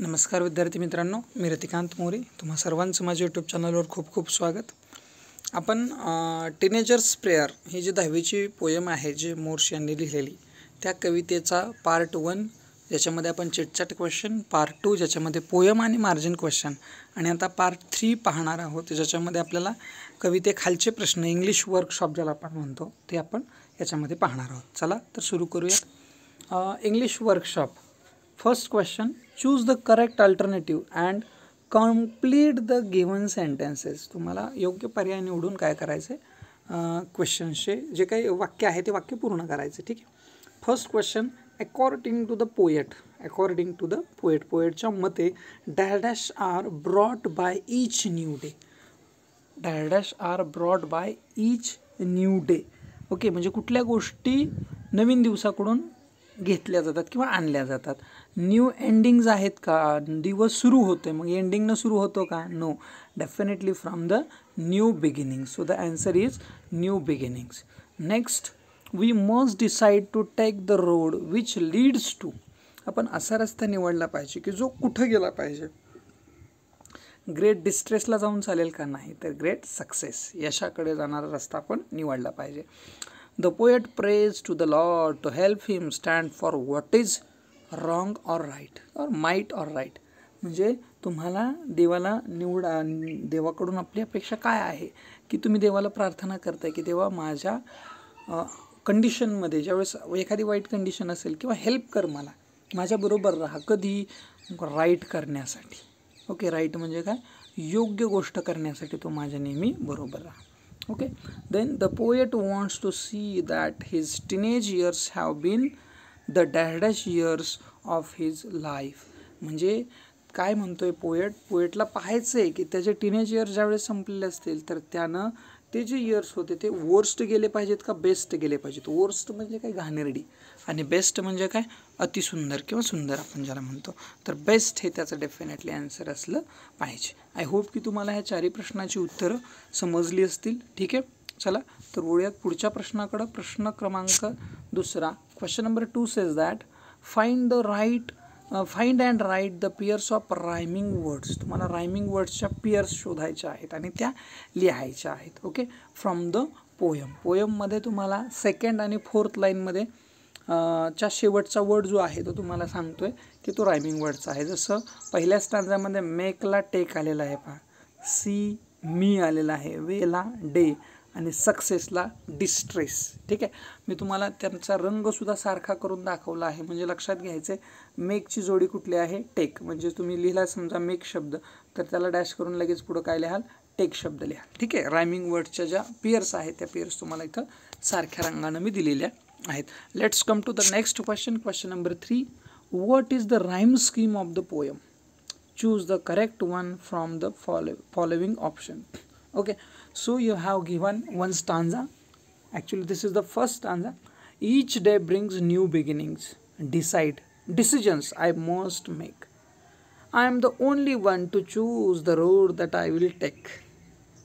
नमस्कार विद्यार्थी मित्रांनो मी रतिकांत मोरे तुम्हा सर्वांचं माझ्या यूट्यूब चॅनलवर खूप खूप स्वागत आपण टीनेजर्स प्रेयर ही जी दहावीची पोयम आहे जी मोर्श यांनी लिहिलेली त्या कवितेचा पार्ट वन ज्याच्यामध्ये आपण चिटचाट क्वेश्चन पार्ट टू ज्याच्यामध्ये पोयम आणि मार्जिन क्वेश्चन आणि आता पार्ट थ्री पाहणार आहोत ज्याच्यामध्ये आपल्याला कविते खालचे प्रश्न इंग्लिश वर्कशॉप ज्याला आपण म्हणतो ते आपण याच्यामध्ये पाहणार आहोत चला तर सुरू करूया English workshop first question choose the correct alternative and complete the given sentences तुम्हाला योग्य पर्याय निवडून काय आहे क्वेश्चन्सचे जे काही वाक्य आहे ते वाक्य पूर्ण करायचे ठीक आहे first question according to the poet according to the poet पोएटच्या मते dash dash are brought by each new day dash dash are brought by each new day okay म्हणजे कुठल्या गोष्टी नवीन दिवसाकडून घेतल्या जातात किंवा आणल्या जातात न्यू एंडिंग्ज आहेत का दिवस सुरू होतो मग एंडिंगनं सुरू होतो का no definitely from the new beginning so the answer is new beginnings next we must decide to take the road which leads to आपण असा रस्ता निवडला पाहिजे की जो कुठं गेला पाहिजे ग्रेट डिस्ट्रेसला जाऊन चालेल का नाही तर ग्रेट सक्सेस यशाकडे जाणारा रस्ता आपण निवडला पाहिजे the poet prays to the Lord to help him stand for what is wrong or right or might or right म्हणजे तुम्हाला देवाला निवडा देवाकडून आपली अपेक्षा काय आहे की तुम्ही देवाला प्रार्थना करताय की देवा माझ्या कंडिशनमध्ये ज्यावेळेस एखादी वाईट कंडिशन असेल किंवा हेल्प कर मला माझ्याबरोबर राहा कधी राईट करण्यासाठी ओके राईट म्हणजे काय योग्य गोष्ट करण्यासाठी तो माझ्या नेहमी बरोबर राहा okay then the poet wants to see that his teenage years have been the dash years of his life म्हणजे काय म्हणतो आहे पोएट पोएटला पाहायचं आहे की त्याचे टीनेज इयर्स ज्यावेळेस संपलेले असतील तर त्यानं ते जे इयर्स होते ते वर्स्ट गेले पाहिजेत का बेस्ट गेले पाहिजेत वर्स्ट म्हणजे काय घाणेरडी आणि बेस्ट म्हणजे काय अतिसुंदर किंवा सुंदर आपण ज्याला म्हणतो तर बेस्ट हे त्याचं डेफिनेटली आन्सर असलं पाहिजे आय होप की तुम्हाला ह्या चारही प्रश्नाची उत्तरं समजली असतील ठीक आहे चला तर वळूयात पुढच्या प्रश्नाकडं प्रश्न क्रमांक दुसरा question number two says that find the right find and write the pairs of rhyming words तुम्हाला रायमिंग वर्ड्सच्या पियर्स शोधायच्या आहेत आणि त्या लिहायच्या आहेत ओके फ्रॉम द पोयम पोयममध्ये तुम्हाला सेकंड आणि फोर्थ लाईनमध्ये च्या शेवटचा वर्ड जो आहे तो तुम्हाला सांगतो आहे की तो रायमिंग वर्डचा आहे जसं पहिल्या स्टँडामध्ये मेकला टेक आलेला आहे पहा सी मी आलेला आहे वेला डे आणि सक्सेसला डिस्ट्रेस ठीक आहे मी तुम्हाला त्यांचा रंगसुद्धा सारखा करून दाखवला आहे म्हणजे लक्षात घ्यायचं आहे मेकची जोडी कुठली आहे टेक म्हणजे तुम्ही लिहिला समजा मेक शब्द तर त्याला डॅश करून लगेच पुढं काय लिहाल टेक शब्द लिहा ठीक आहे रायमिंग वर्डच्या ज्या पेयर्स आहेत त्या पेयर्स तुम्हाला इथं सारख्या रंगानं मी दिलेल्या आहेत let's come to the next question question number three what is the rhyme scheme of the poem choose the correct one from the follow following option okay so you have given one stanza actually this is the first stanza each day brings new beginnings decide decisions I must make I am the only one to choose the road that I will take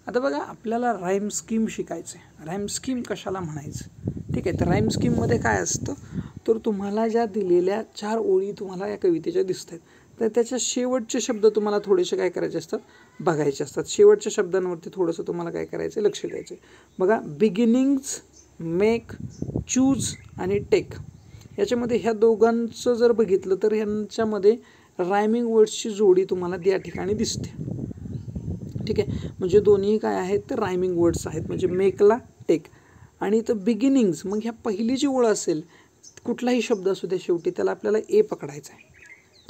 आता बघा आपल्याला rhyme scheme शिकायचं आहे rhyme scheme कशाला म्हणायचं ठीक आहे तर राईम स्कीममध्ये काय असतं तर तुम्हाला ज्या दिलेल्या चार ओळी तुम्हाला या कवितेच्या दिसत आहेत तर त्याच्या शेवटचे शब्द तुम्हाला थोडेसे काय करायचे असतात बघायचे असतात शेवटच्या शब्दांवरती थोडंसं तुम्हाला काय करायचं लक्ष द्यायचं बघा बिगिनिंग्स मेक चूज आणि टेक याच्यामध्ये ह्या दोघांचं जर बघितलं तर ह्यांच्यामध्ये रायमिंग वर्ड्सची जोडी तुम्हाला या ठिकाणी दिसते ठीक आहे म्हणजे दोन्ही काय आहेत तर रायमिंग वर्ड्स आहेत म्हणजे मेकला टेक आणि तर बिगिनिंग्स मग ह्या पहिली जी ओळ असेल कुठलाही शब्द असू द्या शेवटी त्याला आपल्याला ए पकडायचं आहे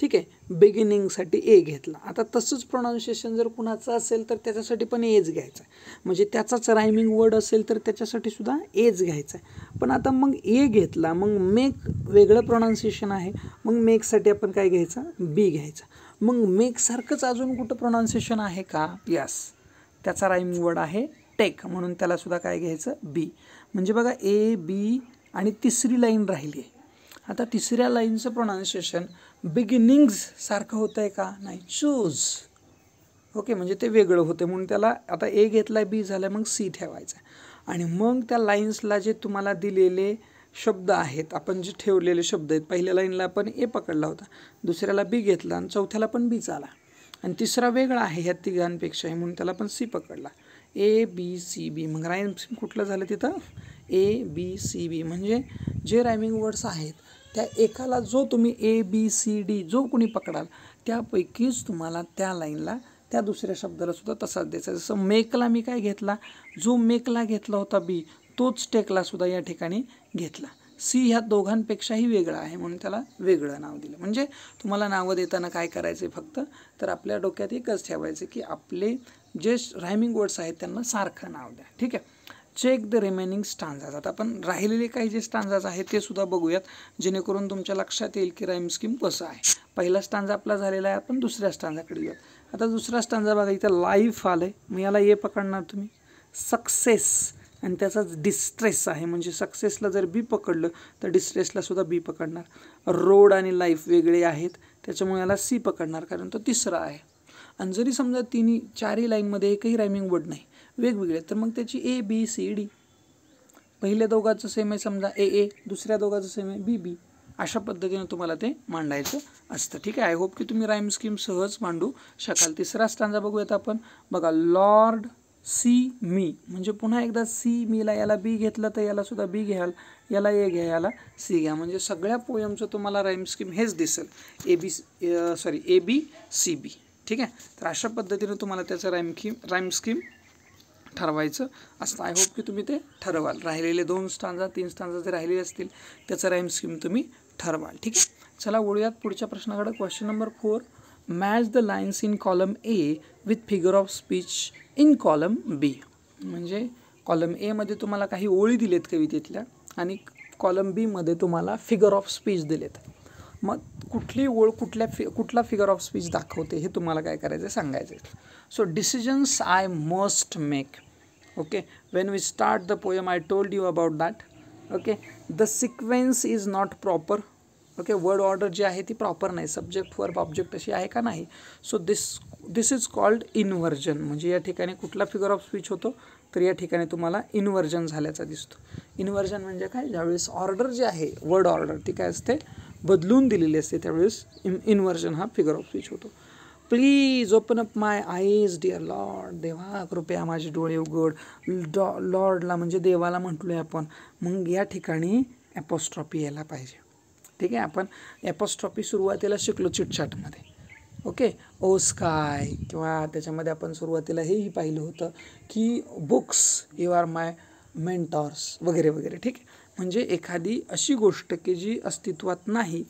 ठीक आहे बिगिनिंगसाठी ए घेतला आता तसंच प्रोनाऊन्सिएशन जर कुणाचं असेल तर त्याच्यासाठी पण एज आहे म्हणजे त्याचाच रायमिंग वर्ड असेल तर त्याच्यासाठी सुद्धा एज घ्यायचं आहे पण आता मग ए घेतला मग मेक वेगळं प्रोनाऊन्सिएशन आहे मग मेकसाठी आपण काय घ्यायचं बी घ्यायचं मग मेकसारखंच अजून कुठं प्रोनाऊन्सिएशन आहे का यस त्याचा रायमिंग वर्ड आहे टेक म्हणून त्यालासुद्धा काय घ्यायचं बी म्हणजे बघा ए बी आणि तिसरी लाईन राहिली आहे आता तिसऱ्या लाईनचं प्रोनाऊन्सिएशन सारखं होतं आहे का नाही चूज ओके म्हणजे ते वेगळं होतं म्हणून त्याला आता ए घेतला आहे बी झालं मग सी ठेवायचं आहे आणि मग त्या लाईन्सला जे तुम्हाला दिलेले शब्द आहेत आपण जे ठेवलेले शब्द आहेत पहिल्या लाईनला आपण ए पकडला होता दुसऱ्याला बी घेतला आणि चौथ्याला पण बी चाला आणि तिसरा वेगळा आहे ह्या तिघांपेक्षा म्हणून त्याला पण सी पकडला ए बी सी बी मग रायम कुठलं झालं तिथं ए बी सी बी म्हणजे जे रायमिंग वर्ड्स आहेत त्या एकाला जो तुम्ही ए बी सी डी जो कोणी पकडाल त्यापैकीच तुम्हाला त्या लाईनला त्या दुसऱ्या शब्दाला सुद्धा तसाच द्यायचा जसं मेकला मी काय घेतला जो मेकला घेतला होता बी तोच टेकला सुद्धा या ठिकाणी घेतला सी ह्या दोघांपेक्षाही वेगळा आहे म्हणून त्याला वेगळं नाव दिलं म्हणजे तुम्हाला नावं देताना काय करायचं आहे फक्त तर आपल्या डोक्यात एकच ठेवायचं की आपले जे रायमिंग वर्ड्स आहेत त्यांना सारखं नाव द्या ठीक आहे चेक द रिमेनिंग स्टान्झाज आता आपण राहिलेले काही जे स्टांजाज आहेत ते सुद्धा बघूयात जेणेकरून तुमच्या लक्षात येईल की राईम स्कीम कसं आहे पहिला स्टांजा आपला झालेला आहे आपण दुसऱ्या स्टान्झाकडे येऊयात आता दुसरा स्टांजा बघा इथं लाईफ आलं आहे मग याला ये पकडणार तुम्ही सक्सेस आणि त्याचाच डिस्ट्रेस आहे म्हणजे सक्सेसला जर बी पकडलं तर डिस्ट्रेसला सुद्धा बी पकडणार रोड आणि लाईफ वेगळे आहेत त्याच्यामुळे याला सी पकडणार कारण तो तिसरा आहे आणि जरी समजा तिन्ही चारही लाईनमध्ये एकही रायमिंग वर्ड नाही वेगवेगळे तर मग त्याची ए बी सी डी पहिल्या दोघाचं सेम आहे समजा ए ए दुसऱ्या दोघाचं सेम आहे बी बी अशा पद्धतीने तुम्हाला ते मांडायचं असतं ठीक आहे आय होप की तुम्ही राईम स्कीम सहज मांडू शकाल तिसरा स्टांजा बघूयात आपण बघा लॉर्ड सी मी म्हणजे पुन्हा एकदा सी मीला याला बी घेतलं तर सुद्धा बी घ्याल याला ए घ्या याला सी घ्या म्हणजे सगळ्या पोयमचं तुम्हाला राईम स्कीम हेच दिसेल A B sorry A B C बी ठीक आहे तर अशा पद्धतीने तुम्हाला त्याचं राईम स्कीम राईम स्कीम ठरवायचं असं आय होप की तुम्ही ते ठरवाल राहिलेले दोन स्टांजा तीन स्टांजा जे राहिलेले असतील त्याचं राईम स्कीम तुम्ही ठरवाल ठीक आहे चला वळूयात पुढच्या प्रश्नाकडे question number four match the lines in column A with figure of speech in column B म्हणजे कॉलम एमध्ये तुम्हाला काही ओळी दिलेत कवितेतल्या आणि कॉलम बीमध्ये तुम्हाला फिगर ऑफ स्पीच दिलेत मग कुठली ओळ कुठल्या फि कुठला फिगर ऑफ स्पीच दाखवते हे तुम्हाला काय करायचं आहे सांगायचं आहे so decisions I must make okay when we start the poem I told you about that okay the sequence is not proper okay word order जी आहे ती प्रॉपर नाही सब्जेक्ट फॉर ऑब्जेक्ट अशी आहे का नाही so this this is called inversion म्हणजे या ठिकाणी कुठला फिगर ऑफ स्पीच होतो तर या ठिकाणी तुम्हाला इन्व्हर्जन झाल्याचा दिसतो इन्व्हर्जन म्हणजे काय ज्यावेळेस ऑर्डर जी आहे वर्ड ऑर्डर ती काय असते बदलून दिलेली असते त्यावेळेस इन इन्व्हर्जन हा फिगर ऑफ स्पीच होतो please open up my eyes dear lord देवा कृपया माझे डोळे उघड डॉ लॉर्डला म्हणजे देवाला म्हटलो आहे आपण मग या ठिकाणी ॲपोस्ट्रॉपी यायला पाहिजे ठीक आहे आपण ॲपोस्ट्रॉपी सुरुवातीला शिकलो चिटचाटमध्ये ओके ओ स्काय किंवा त्याच्यामध्ये आपण सुरुवातीला हेही पाहिलं होतं की books you are my mentors वगैरे वगैरे ठीक आहे म्हणजे एखादी अशी गोष्ट की जी अस्तित्वात नाही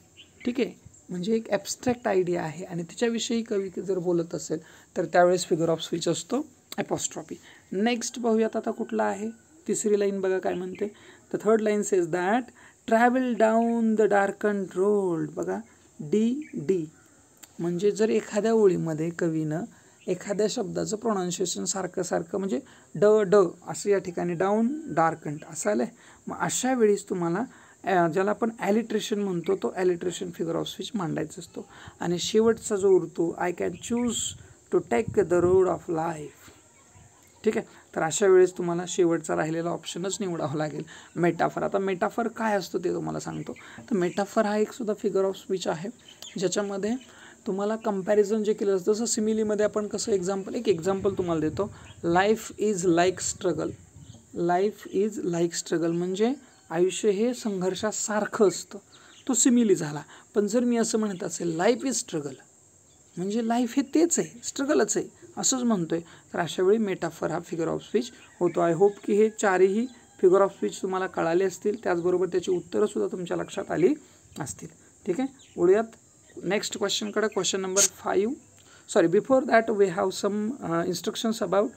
ठीक आहे म्हणजे एक ॲबस्ट्रॅक्ट आयडिया आहे आणि तिच्याविषयी कवी जर बोलत असेल तर त्यावेळेस फिगर ऑफ स्विच असतो ॲपॉस्ट्रॉपी नेक्स्ट पाहूयात आता कुठला आहे तिसरी लाईन बघा काय म्हणते the third lines says that travel down the darken road बघा डी डी म्हणजे जर एखाद्या ओळीमध्ये कवीनं एखाद्या शब्दाचं प्रोनाऊन्सिएशन सारखं सारखं म्हणजे ड ड असं या ठिकाणी डाऊन डार्कंट असं आलं आहे मग अशा वेळेस तुम्हाला ज्याला आपण ॲलिट्रेशन म्हणतो तो ॲलिट्रेशन फिगर ऑफ स्विच मांडायचा असतो आणि शेवटचा जो उरतो I can choose to take the road of life ठीक आहे तर अशा वेळेस तुम्हाला शेवटचा राहिलेला ऑप्शनच निवडावा लागेल मेटाफर आता मेटाफर काय असतो ते तुम्हाला सांगतो तर मेटाफर हा एकसुद्धा फिगर ऑफ स्पीच आहे ज्याच्यामध्ये तुम्हाला कंपॅरिझन जे केलं असतं जसं सिमिलीमध्ये आपण कसं एक्झाम्पल एक एक्झाम्पल तुम्हाला देतो life is like struggle life is like struggle म्हणजे आयुष्य हे संघर्षासारखं असतं तो सिमिली झाला पण जर मी असं म्हणत असेल लाईफ इज स्ट्रगल म्हणजे लाईफ हे तेच आहे स्ट्रगलच आहे असंच म्हणतो आहे तर अशावेळी मेटाफर हा फिगर ऑफ स्पीच होतो आय होप की हे चारही फिगर ऑफ स्पीच तुम्हाला कळाले असतील त्याचबरोबर त्याची उत्तरंसुद्धा तुमच्या लक्षात आली असतील ठीक आहे उडूयात नेक्स्ट क्वेश्चनकडे question number five sorry before that we have some instructions about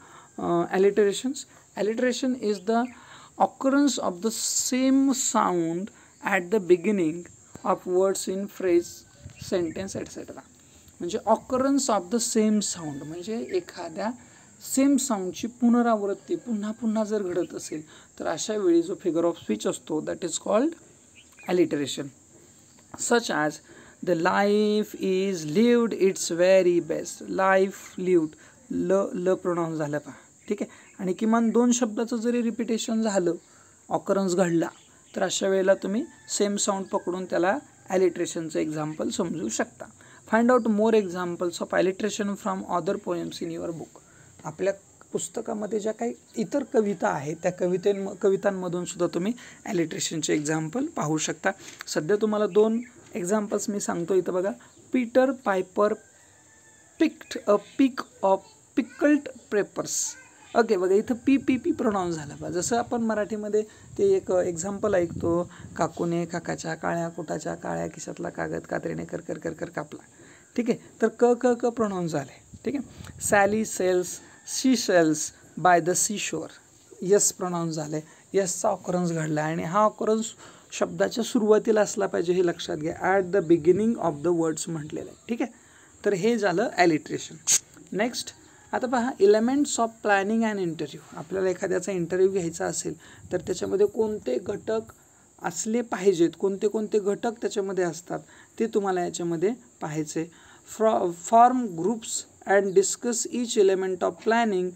alliterations alliteration is the occurrence of the same sound at the beginning of words in phrase sentence etcetera म्हणजे occurrence of the same sound म्हणजे एखाद्या same साऊंडची पुनरावृत्ती पुन्हा पुन्हा जर घडत असेल तर अशा वेळी जो फिगर ऑफ स्पीच असतो that is called alliteration such as the life is lived its very best life lived L L pronouns झालं पहा ठीक आहे आणि किमान दोन शब्दाचं जरी रिपिटेशन झालं ऑकरन्स घडला तर अशा वेळेला तुम्ही सेम साऊंड पकडून त्याला ॲलिट्रेशनचं एक्झाम्पल समजू शकता find out more examples of alliteration from other poems in your book आपल्या पुस्तकामध्ये ज्या काही इतर कविता आहेत त्या कवितें कवितांमधून सुद्धा तुम्ही ॲलिट्रेशनचे एक्झाम्पल पाहू शकता सध्या तुम्हाला दोन एक्झाम्पल्स मी सांगतो इथं बघा Peter Piper picked a pick of pickled peppers okay बघा इथं पी पी पी प्रोनाऊन्स झालं बा जसं आपण मराठीमध्ये ते एक एक्झाम्पल ऐकतो काकूने काकाच्या काळ्या कुटाच्या काळ्या किशातला कागद कात्रीने कर कर कर कर कापला ठीक आहे तर क क क प्रोनाऊन्स झाले ठीक आहे Sally sells sea sells by the sea shore S pronounce झाले यसचा ऑकरन्स घडला आणि हा ऑकरन्स शब्दाच्या सुरुवातीला असला पाहिजे हे लक्षात घ्या at the beginning of the words म्हटलेलं आहे ठीक आहे तर हे झालं ॲलिट्रेशन नेक्स्ट आता पहा elements of planning and interview आपल्याला एखाद्याचा इंटरव्ह्यू घ्यायचा असेल तर त्याच्यामध्ये कोणते घटक असले पाहिजेत कोणते कोणते घटक त्याच्यामध्ये असतात ते तुम्हाला याच्यामध्ये पाहायचे फ्रॉ form groups and discuss each element of planning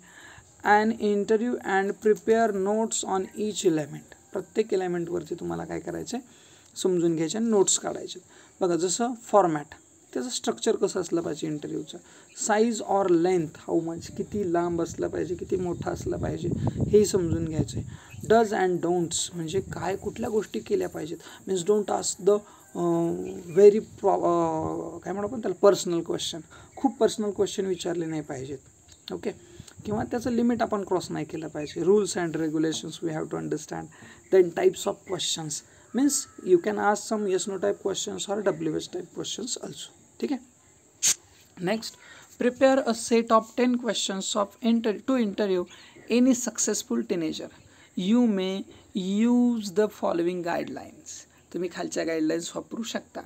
and interview and prepare notes on each element प्रत्येक एलिमेंटवरती तुम्हाला काय करायचं आहे समजून घ्यायचे नोट्स काढायचे बघा जसं फॉर्मॅट त्याचं स्ट्रक्चर कसं असलं पाहिजे इंटरव्ह्यूचं size or length how much किती लांब असलं पाहिजे किती मोठा असलं पाहिजे हे समजून घ्यायचं आहे डज अँड डोंट्स म्हणजे काय कुठल्या गोष्टी केल्या पाहिजेत means don't ask the very प्रॉ काय म्हणू आपण त्याला पर्सनल क्वेश्चन खूप पर्सनल क्वेश्चन विचारले नाही पाहिजेत ओके किंवा त्याचं लिमिट आपण क्रॉस नाही केलं पाहिजे rules and regulations we have to understand then types of questions means you can ask some yes no type questions or W H type questions also ठीक आहे next prepare a set of ten questions of इंटर to interview any successful teenager you may use the following guidelines तुम्ही खालच्या guidelines वापरू शकता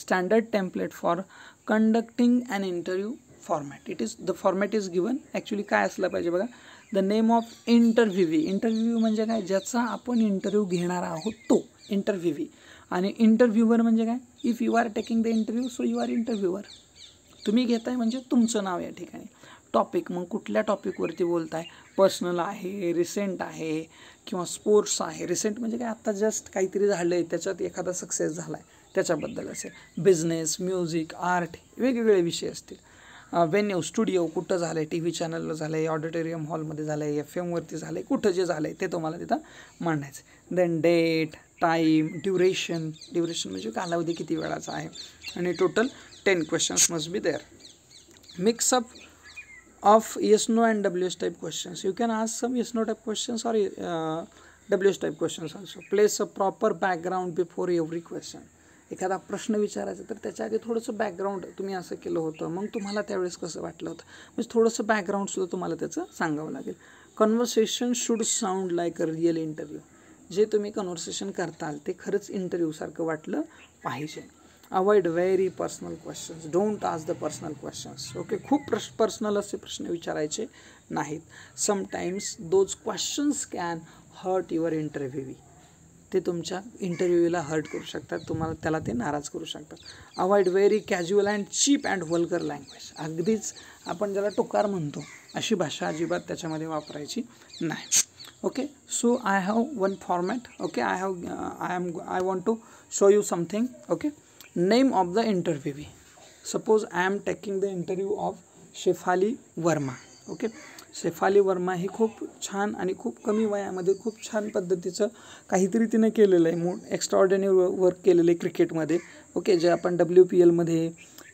standard template for conducting and interview format it is the format is given actually काय असलं पाहिजे बघा the name of interviewee interview म्हणजे काय ज्याचा आपण इंटरव्ह्यू घेणार आहोत तो इंटरव्ह्यूवी आणि इंटरव्ह्यूवर म्हणजे काय if you are taking the interview so you are interviewer तुम्ही घेताय म्हणजे तुमचं नाव या ठिकाणी टॉपिक मग कुठल्या टॉपिकवरती बोलताय पर्सनल आहे रिसेंट आहे किंवा स्पोर्ट्स आहे रिसेंट म्हणजे काय आत्ता जस्ट काहीतरी झालं आहे त्याच्यात एखादा सक्सेस झाला आहे त्याच्याबद्दल असेल बिझनेस म्युझिक आर्ट वेगवेगळे विषय असतील वेन्यू स्टुडिओ कुठं झालं आहे टी व्ही चॅनलला झालं आहे ऑडिटोरियम हॉलमध्ये झालं आहे एफ एमवरती झालं आहे कुठं जे झालं आहे ते तुम्हाला तिथं मांडायचं then date time duration duration म्हणजे कालावधी किती वेळाचा आहे आणि total ten questions must be there mix up of yes no and W S type questions you can ask some yes no type questions sorry W S type questions also place a proper background before every question एखादा प्रश्न विचारायचा तर त्याच्या आधी थोडंसं background तुम्ही असं केलं होतं मग तुम्हाला त्यावेळेस कसं वाटलं होतं म्हणजे थोडंसं बॅकग्राऊंडसुद्धा तुम्हाला त्याचं सांगावं लागेल conversation should sound like a real interview जे तुम्ही कन्व्हर्सेशन करताल ते खरंच इंटरव्ह्यूसारखं वाटलं पाहिजे avoid very personal questions don't ask the personal questions okay खूप प्रश पर्सनल असे प्रश्न विचारायचे नाहीत sometimes those questions can hurt your वी ते तुमच्या इंटरव्ह्यूला हर्ट करू शकतात तुम्हाला त्याला ते नाराज करू शकतात avoid very casual and cheap and vulgar language अगदीच आपण ज्याला टोकार म्हणतो अशी भाषा अजिबात त्याच्यामध्ये वापरायची नाही okay so I have one format okay I have I am I want to show you something okay name of the interview suppose I am taking the interview of Shefali Verma okay Shefali Verma हे खूप छान आणि खूप कमी वयामध्ये खूप छान पद्धतीचं काहीतरी तिने केलेलं आहे मो एक्स्ट्राऑर्डिनरी वर्क केलेलं आहे क्रिकेटमध्ये ओके जे आपण डब्ल्यू पी एलमध्ये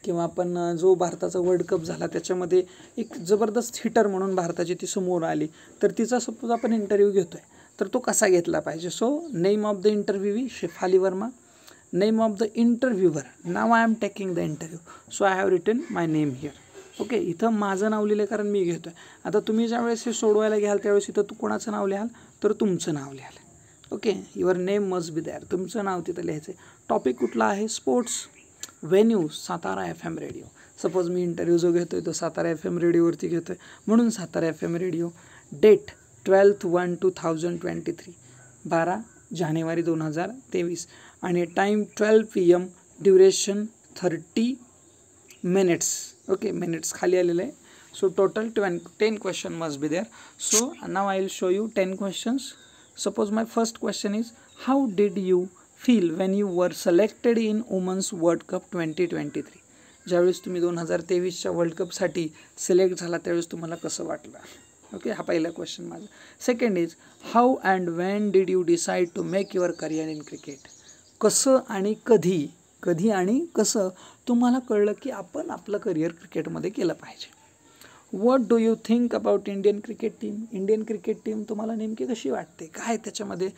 किंवा आपण जो भारताचा वर्ल्ड कप झाला त्याच्यामध्ये एक जबरदस्त हिटर म्हणून भारताची ती समोर आली तर तिचा सपोज आपण इंटरव्ह्यू घेतो आहे तर तो कसा घेतला पाहिजे सो नेम ऑफ द वी Shefali Verma name of the interviewer नाव I am taking the interview so I have written my name here okay इथं माझं नाव लिहिलं कारण मी घेतो आहे आता तुम्ही ज्यावेळेस हे सोडवायला घ्याल त्यावेळेस इथं तू कोणाचं नाव लिहाल तर तुमचं नाव लिहाल okay your name must be there तुमचं नाव तिथं लिहायचं आहे टॉपिक कुठला आहे sports venue Satara F M radio suppose मी इंटरव्ह्यू जो घेतो आहे तो सातारा एफ एम रेडिओवरती घेतो आहे म्हणून Satara F M radio date twelfth one two thousand twenty three बारा जानेवारी दोन हजार तेवीस आणि time twelve P M duration thirty minutes okay minutes खाली आलेले आहे सो टोटल ट्वेन ten question must be there so now I will show you ten questions suppose my first question is how did you feel when you were selected in women's world cup twenty twenty three ज्यावेळेस तुम्ही दोन हजार तेवीसच्या world कपसाठी select झाला त्यावेळेस तुम्हाला कसं वाटलं okay हा पहिला क्वेश्चन माझा second is how and when did you decide to make your career in cricket कसं आणि कधी कधी आणि कसं तुम्हाला कळलं की आपण आपलं करिअर क्रिकेटमध्ये केलं पाहिजे what do you think about Indian cricket team Indian cricket team तुम्हाला नेमकी कशी वाटते काय त्याच्यामध्ये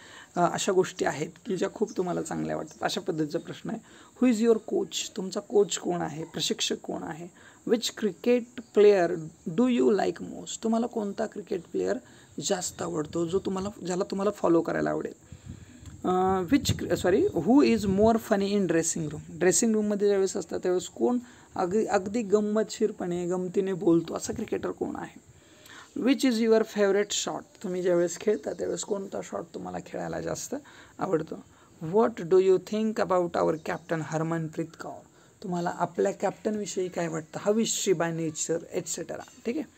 अशा गोष्टी आहेत की ज्या खूप तुम्हाला चांगल्या वाटतात अशा पद्धतीचा प्रश्न आहे हु इज युअर कोच तुमचा कोच कोण आहे प्रशिक्षक कोण आहे which cricket player do you like most तुम्हाला कोणता क्रिकेट प्लेअर जास्त आवडतो जो तुम्हाला ज्याला तुम्हाला फॉलो करायला आवडेल which sorry who is more funny in dressing room dressing रूममध्ये ज्यावेळेस असतात त्यावेळेस कोण अगदी अगदी गंमतशीरपणे गमतीने बोलतो असा क्रिकेटर कोण आहे which is your favourite shot तुम्ही ज्यावेळेस खेळता त्यावेळेस कोणता शॉट तुम्हाला खेळायला जास्त आवडतो what do you think about our captain Harmanpreet Kaur तुम्हाला आपल्या कॅप्टनविषयी काय वाटतं श्री बाय नेचर एटसेटरा ठीक आहे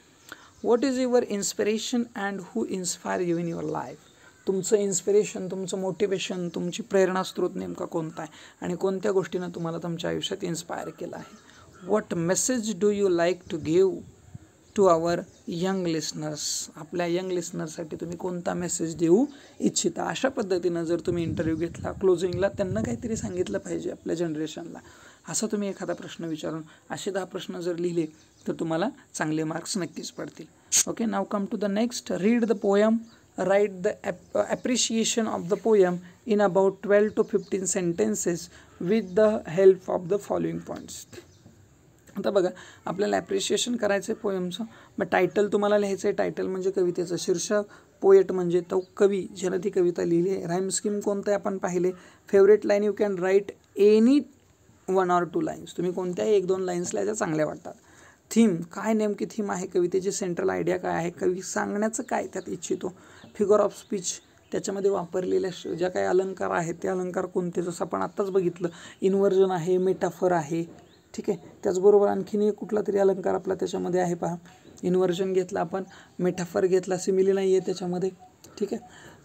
what is your inspiration and who inspire you in your life तुमचं इन्स्पिरेशन तुमचं मोटिवेशन तुमची प्रेरणास्त्रोत नेमका कोणता आहे आणि कोणत्या गोष्टीनं तुम्हाला तुमच्या आयुष्यात इन्स्पायर केलं आहे what message do you like to give to our young listeners आपल्या यंग लिस्नर्ससाठी तुम्ही कोणता मेसेज देऊ इच्छिता अशा पद्धतीनं जर तुम्ही इंटरव्ह्यू घेतला क्लोजिंगला त्यांना काहीतरी सांगितलं पाहिजे आपल्या जनरेशनला असा तुम्ही एखादा प्रश्न विचारून असे दहा प्रश्न जर लिहिले तर तुम्हाला चांगले मार्क्स नक्कीच पडतील okay now come to the next read the poem write the ap appreciation of the poem in about 12 to 15 sentences with the help of the following points आता बघा आपल्याला ॲप्रिशिएशन करायचं आहे पोयमचं मग टायटल तुम्हाला लिहायचं आहे टायटल म्हणजे कवितेचं शीर्षक पोएट म्हणजे तो कवी ज्यानं ती कविता लिहिली आहे राईम स्कीम कोणतं आहे आपण पाहिले favourite line you can write any one or two lines तुम्ही कोणत्याही एक दोन लाईन्स लिहायच्या चांगल्या वाटतात थीम काय नेमकी थीम आहे कवितेची सेंट्रल आयडिया काय आहे कवी सांगण्याचं काय त्यात इच्छितो फिगर ऑफ स्पीच त्याच्यामध्ये वापरलेल्या ज्या काही अलंकार आहेत ते अलंकार कोणते जसं आपण आत्ताच बघितलं इन्व्हर्जन आहे मेटाफर आहे ठीक आहे त्याचबरोबर आणखीन एक कुठला तरी अलंकार आपला त्याच्यामध्ये आहे पहा इन्व्हर्जन घेतला आपण मेटाफर घेतला सिमिली नाही आहे त्याच्यामध्ये ठीक आहे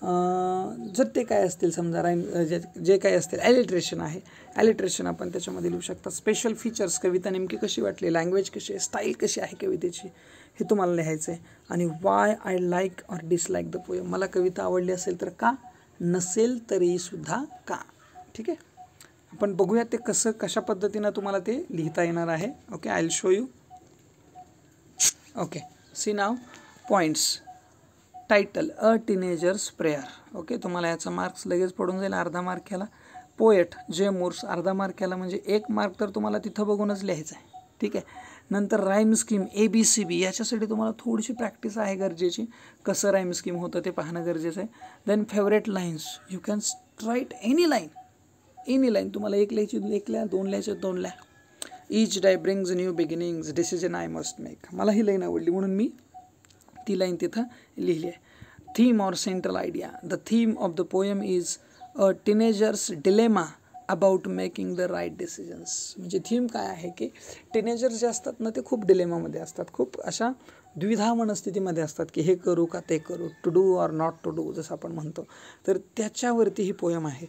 जर ते काय असतील समजा राईम जे जे काय असतील ॲलिट्रेशन आहे ॲलिट्रेशन आपण त्याच्यामध्ये लिहू शकता स्पेशल फीचर्स कविता नेमकी कशी वाटली लँग्वेज कशी आहे स्टाईल कशी आहे कवितेची हे तुम्हाला लिहायचं आहे आणि why I like or dislike the poem मला कविता आवडली असेल तर का नसेल तरीसुद्धा का ठीक आहे आपण बघूया ते कसं कशा पद्धतीनं तुम्हाला ते लिहिता येणार आहे okay I will show you okay see now points title a teenager's prayer okay तुम्हाला याचा मार्क्स लगेच पडून जाईल अर्धा मार्क याला पोएट जे मोर्स अर्धा मार्क याला म्हणजे एक मार्क तर तुम्हाला तिथं बघूनच लिहायचं आहे ठीक आहे नंतर rhyme scheme A B C B याच्यासाठी तुम्हाला थोडीशी प्रॅक्टिस आहे गरजेची कसं राईम स्कीम होतं ते पाहणं गरजेचं आहे then favourite lines you can write any line any line तुम्हाला एक लिहायची एक लिहा दोन लिहायचे दोन लिहा each day brings new beginnings decision I must make मला ही लाईन आवडली म्हणून मी ती लाईन तिथं लिहिली आहे theme or central idea the theme of the poem is a teenager's dilemma about making the right decisions म्हणजे थीम काय आहे की टीनेजर्स जे असतात ना ते खूप डिलेमामध्ये असतात खूप अशा द्विधा मनस्थितीमध्ये असतात की हे करू का ते करू to do or not to do जसं आपण म्हणतो तर त्याच्यावरती ही पोयम आहे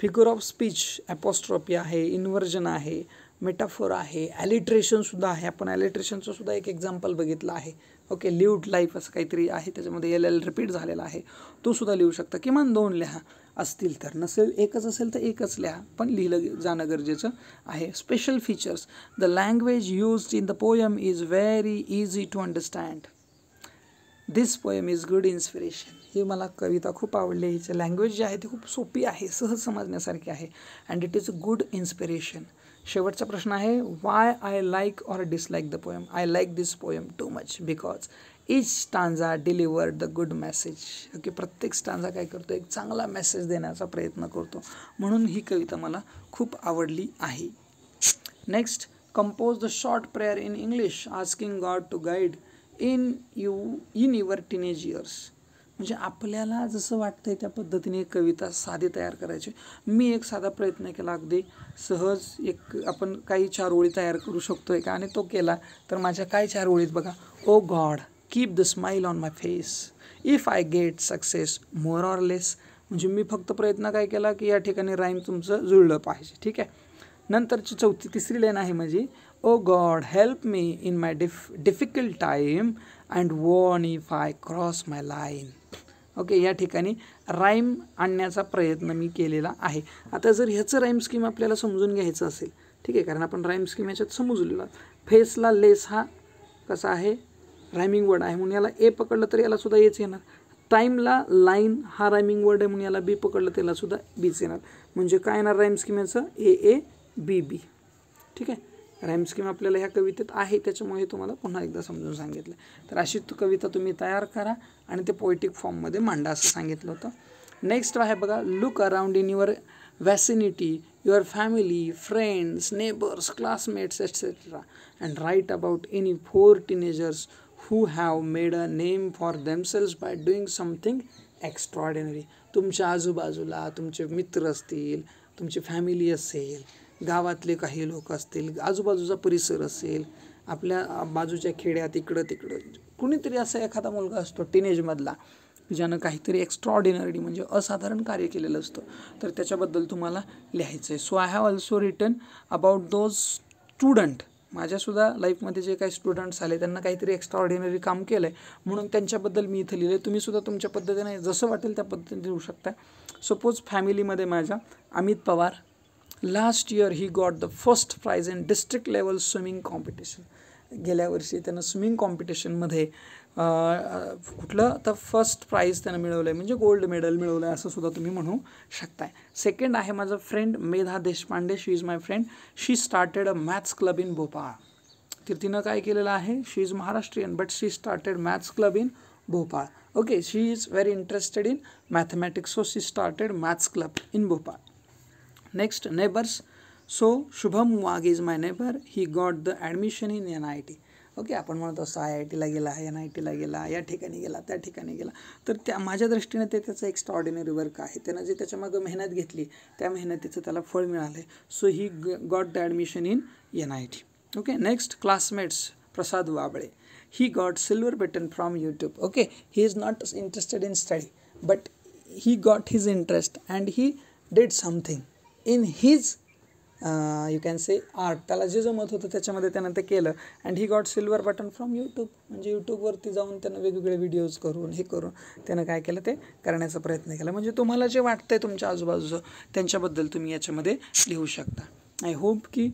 फिगर ऑफ स्पीच ॲपॉस्ट्रॉपी आहे इन्व्हर्जन आहे मेटाफोर आहे ॲलिट्रेशनसुद्धा आहे आपण ॲलिट्रेशनचं सुद्धा एक एक्झाम्पल बघितलं आहे ओके लिव्ड लाईफ असं काहीतरी आहे त्याच्यामध्ये एल एल रिपीट झालेला आहे तो सुद्धा लिहू शकता किमान दोन लिहा असतील तर नसेल एकच असेल तर एकच लिहा पण लिहिलं जाणं गरजेचं आहे special features the language used in the poem is very easy to understand this poem is good inspiration ही मला कविता खूप आवडली हिचं लँग्वेज जी आहे ती खूप सोपी आहे सहज समजण्यासारखी आहे and it is a good inspiration शेवटचा प्रश्न आहे why I like or dislike the poem I like this poem too much because each stanza deliver the good message okay प्रत्येक स्टांजा काय करतो एक चांगला मेसेज देण्याचा प्रयत्न करतो म्हणून ही कविता मला खूप आवडली आहे next compose the short prayer in English asking God to guide in you in your teenage years म्हणजे आपल्याला जसं वाटतं त्या पद्धतीने कविता साधी तयार करायची मी एक साधा प्रयत्न केला अगदी सहज एक आपण काही चार ओळी तयार करू शकतो आहे का आणि तो केला तर माझ्या काय चार ओळीत बघा oh God keep the smile on my face if I get success more or less म्हणजे मी फक्त प्रयत्न काय केला की या ठिकाणी राईम तुमचं जुळलं पाहिजे ठीक आहे नंतरची चौथी तिसरी लाईन आहे माझी O oh God, help me in my dif difficult time and warn if I cross my line. Okay okay, या ठिकाणी राईम आणण्याचा प्रयत्न मी केलेला आहे आता जर ह्याचं राईम स्कीम आपल्याला समजून घ्यायचं असेल ठीक आहे कारण आपण राईम स्कीम ह्याच्यात समजलेला फेसला लेस हा कसा आहे रायमिंग वर्ड आहे म्हणून याला ए पकडलं तर यालासुद्धा एच येणार टाईमला लाईन हा रायमिंग वर्ड आहे म्हणून याला बी पकडलं तर यालासुद्धा बीच येणार म्हणजे काय येणार राईम याचं ए ए बी बी ठीक आहे स्कीम आपल्याला ह्या कवितेत आहे त्याच्यामुळे तुम्हाला पुन्हा एकदा समजून सांगितलं तर अशी कविता तुम्ही तयार करा आणि ते पोएटिक फॉर्ममध्ये मांडा असं सांगितलं होतं नेक्स्ट आहे बघा look around in your vicinity your family friends neighbours classmates etcetera and write about any four teenagers who have made a name for themselves by doing something extraordinary तुमच्या आजूबाजूला तुमचे मित्र असतील तुमची फॅमिली असेल गावातले काही लोक असतील आजूबाजूचा परिसर असेल आपल्या बाजूच्या खेड्यात इकडं तिकडं कुणीतरी असा एखादा मुलगा असतो टीनेजमधला ज्यानं काहीतरी एक्स्ट्रॉर्डिनरी म्हणजे असाधारण कार्य केलेलं असतं तर त्याच्याबद्दल तुम्हाला लिहायचं आहे so I have also written about those student माझ्यासुद्धा लाईफमध्ये जे काही स्टुडंट्स आले त्यांना काहीतरी एक्स्ट्राऑर्डिनरी काम केलं आहे म्हणून त्यांच्याबद्दल मी इथं लिहिलं आहे तुम्हीसुद्धा तुमच्या पद्धतीने जसं वाटेल त्या पद्धतीने लिहू शकता सपोज फॅमिलीमध्ये माझ्या Amit Pawar last year he got the first prize in district level swimming competition गेल्या वर्षी त्यानं स्विमिंग कॉम्पिटिशनमध्ये कुठलं तर फर्स्ट प्राईज त्यानं मिळवलं आहे म्हणजे गोल्ड मेडल मिळवलं आहे असं सुद्धा तुम्ही म्हणू शकताय सेकंड आहे माझं friend Medha Deshpande she is my friend she started a maths club in Bhopal तर तिनं काय केलेलं आहे she is Maharashtrian but she started maths club in Bhopal okay she is very interested in mathematics so she started maths club in Bhopal next neighbours so Shubham Wagh is my neighbour he got the admission in N I T okay आपण म्हणतो असं I I टीला गेला N I टीला गेला या ठिकाणी गेला त्या ठिकाणी गेला तर त्या माझ्या दृष्टीने ते त्याचं एक्स्ट्रा ऑर्डिनरी वर्क आहे त्यानं जे त्याच्यामागं मेहनत घेतली त्या मेहनतीचं त्याला फळ मिळालं so he got the admission in N I T okay next classmates Prasad Wable he got silver button from YouTube okay he is not interested in study but he got his interest and he did something in his you can say art त्याला जे जमत होतं त्याच्यामध्ये त्यानं ते केलं and he got silver button from YouTube म्हणजे यूट्यूबवरती जाऊन त्यानं वेगवेगळे व्हिडिओज करून हे करून त्यानं काय केलं ते करण्याचा प्रयत्न केला म्हणजे तुम्हाला जे वाटतं आहे तुमच्या आजूबाजूचं त्यांच्याबद्दल तुम्ही याच्यामध्ये लिहू शकता आय होप की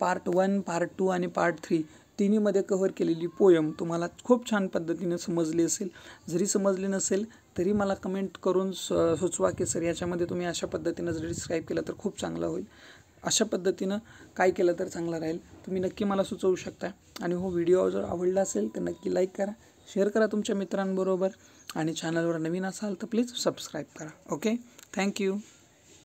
पार्ट वन पार्ट टू आणि पार्ट थ्री तिन्हीमध्ये कव्हर केलेली पोयम तुम्हाला खूप छान पद्धतीने समजली असेल जरी समजली नसेल तरी मला कमेंट करून सुचवा की सर याच्यामध्ये तुम्ही अशा पद्धतीनं जर डिस्क्राईब केलं तर खूप चांगलं होईल अशा पद्धतीनं काय केलं तर चांगलं राहील तुम्ही नक्की मला सुचवू शकता आणि हो व्हिडिओ जर आवडला असेल तर नक्की लाईक करा शेअर करा तुमच्या मित्रांबरोबर आणि चॅनलवर नवीन असाल तर प्लीज सबस्क्राईब करा ओके थँक्यू